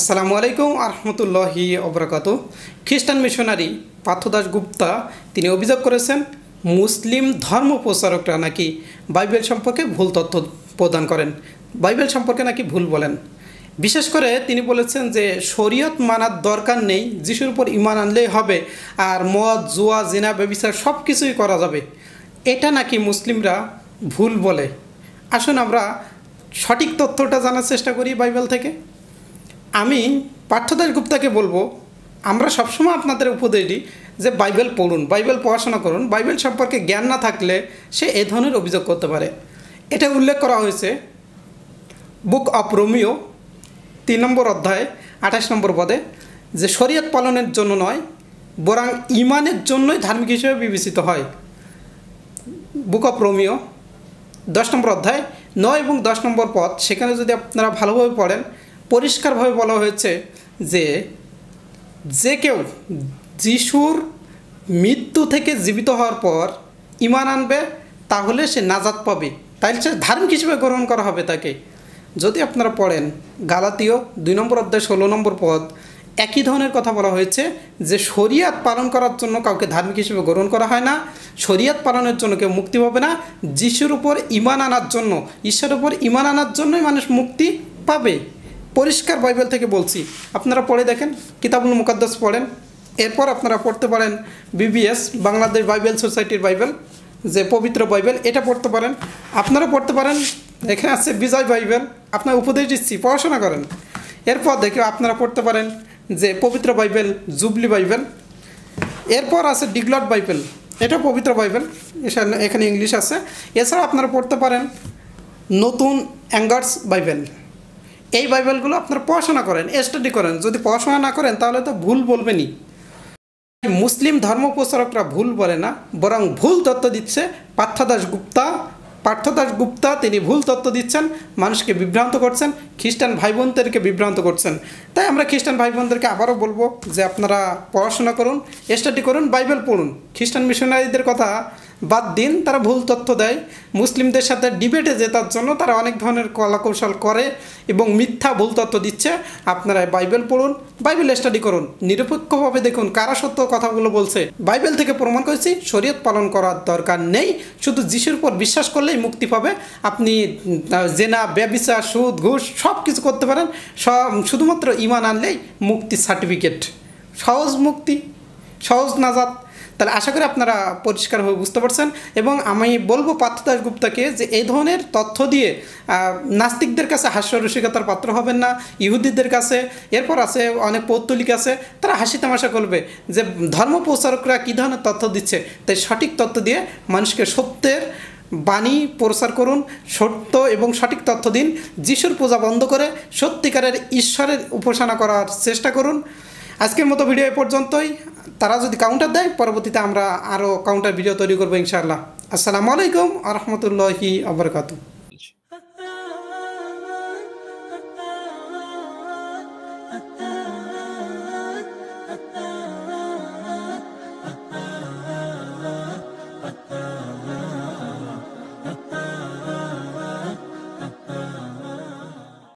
আসসালামু আলাইকুম আহমতুল্লাহি অবরাকাত খ্রিস্টান মিশনারি পার্থদাস গুপ্তা তিনি অভিযোগ করেছেন মুসলিম ধর্ম প্রচারকরা নাকি বাইবেল সম্পর্কে ভুল তথ্য প্রদান করেন বাইবেল সম্পর্কে নাকি ভুল বলেন বিশেষ করে তিনি বলেছেন যে শরীয়ত মানার দরকার নেই যিশুর উপর ইমান আনলেই হবে আর মদ জুয়া জিনা ব্যবসা সব কিছুই করা যাবে এটা নাকি মুসলিমরা ভুল বলে আসুন আমরা সঠিক তথ্যটা জানার চেষ্টা করি বাইবেল থেকে আমি পার্থদাস গুপ্তাকে বলবো আমরা সবসময় আপনাদের উপদেশ দিই যে বাইবেল পড়ুন বাইবেল পড়াশোনা করুন বাইবেল সম্পর্কে জ্ঞান না থাকলে সে এ ধরনের অভিযোগ করতে পারে এটা উল্লেখ করা হয়েছে বুক অফ রোমিও তিন নম্বর অধ্যায় আঠাশ নম্বর পদে যে শরীয়ত পালনের জন্য নয় বরং ইমানের জন্যই ধার্মিক হিসেবে বিবেচিত হয় বুক অফ রোমিও দশ নম্বর অধ্যায় নয় এবং দশ নম্বর পদ সেখানে যদি আপনারা ভালোভাবে পড়েন পরিষ্কারভাবে বলা হয়েছে যে যে কেউ যিশুর মৃত্যু থেকে জীবিত হওয়ার পর ইমান আনবে তাহলে সে নাজাদ পাবে তাই সে ধার্মিক হিসেবে গ্রহণ করা হবে তাকে যদি আপনারা পড়েন গালাতীয় দুই নম্বর অধ্যায় ষোলো নম্বর পদ একই ধরনের কথা বলা হয়েছে যে শরিয়াত পালন করার জন্য কাউকে ধার্মিক হিসেবে গ্রহণ করা হয় না শরিয়াত পালনের জন্য কেউ মুক্তি পাবে না যিশুর উপর ইমান আনার জন্য ঈশ্বরের উপর ইমান আনার জন্যই মানুষ মুক্তি পাবে পরিষ্কার বাইবেল থেকে বলছি আপনারা পড়ে দেখেন কিতাবুল মুকাদ্দাস পড়েন এরপর আপনারা পড়তে পারেন বিবিএস বাংলাদেশ বাইবেল সোসাইটির বাইবেল যে পবিত্র বাইবেল এটা পড়তে পারেন আপনারা পড়তে পারেন এখানে আছে বিজয় বাইবেল আপনার উপদেশ দিচ্ছি পড়াশোনা করেন এরপর দেখে আপনারা পড়তে পারেন যে পবিত্র বাইবেল জুবলি বাইবেল এরপর আছে ডিগলট বাইবেল এটা পবিত্র বাইবেল এখানে ইংলিশ আছে এছাড়া আপনারা পড়তে পারেন নতুন অ্যাঙ্গার্স বাইবেল এই বাইবেলগুলো আপনারা পড়াশোনা করেন স্টাডি করেন যদি পড়াশোনা না করেন তাহলে তো ভুল বলবেনই মুসলিম ধর্ম প্রচারকরা ভুল বলে না বরং ভুল তত্ত্ব দিচ্ছে পার্থদাস গুপ্তা পার্থদাস গুপ্তা তিনি ভুল তত্ত্ব দিচ্ছেন মানুষকে বিভ্রান্ত করছেন খ্রিস্টান ভাই বোনদেরকে বিভ্রান্ত করছেন তাই আমরা খ্রিস্টান ভাই বোনদেরকে আবারও বলবো যে আপনারা পড়াশোনা করুন স্টাডি করুন বাইবেল পড়ুন খ্রিস্টান মিশনারিদের কথা বাদ দিন তারা ভুল তথ্য দেয় মুসলিমদের সাথে ডিবেটে জেতার জন্য তারা অনেক ধরনের কলাকৌশল করে এবং মিথ্যা ভুল তথ্য দিচ্ছে আপনারা বাইবেল পড়ুন বাইবেল স্টাডি করুন নিরপেক্ষভাবে দেখুন কারা সত্য কথাগুলো বলছে বাইবেল থেকে প্রমাণ করেছি শরীয়ত পালন করার দরকার নেই শুধু যিশুর উপর বিশ্বাস করলেই মুক্তি পাবে আপনি জেনা ব্যবিচার সুদ ঘুষ সব কিছু করতে পারেন সব শুধুমাত্র ইমান আনলেই মুক্তি সার্টিফিকেট সহজ মুক্তি সহজ নাজাত তাহলে আশা করি আপনারা পরিষ্কারভাবে বুঝতে পারছেন এবং আমি বলবো পার্থ দাসগুপ্তাকে যে এই ধরনের তথ্য দিয়ে নাস্তিকদের কাছে হাস্যরসিকতার পাত্র হবেন না ইহুদিদের কাছে এরপর আছে অনেক পৌত্তলিক আছে তারা হাসি তামাশা করবে যে ধর্ম প্রচারকরা কী ধরনের তথ্য দিচ্ছে তাই সঠিক তথ্য দিয়ে মানুষকে সত্যের বাণী প্রচার করুন সত্য এবং সঠিক তথ্য দিন যিশুর পূজা বন্ধ করে সত্যিকারের ঈশ্বরের উপাসনা করার চেষ্টা করুন আজকের মতো ভিডিও এ পর্যন্তই তারা যদি কাউন্টার দেয় পরবর্তীতে আমরা আরও কাউন্টার ভিডিও তৈরি করবো ইনশাআল্লাহ আসসালামু আলাইকুম আ রহমতুল্লাহি আবরকাতু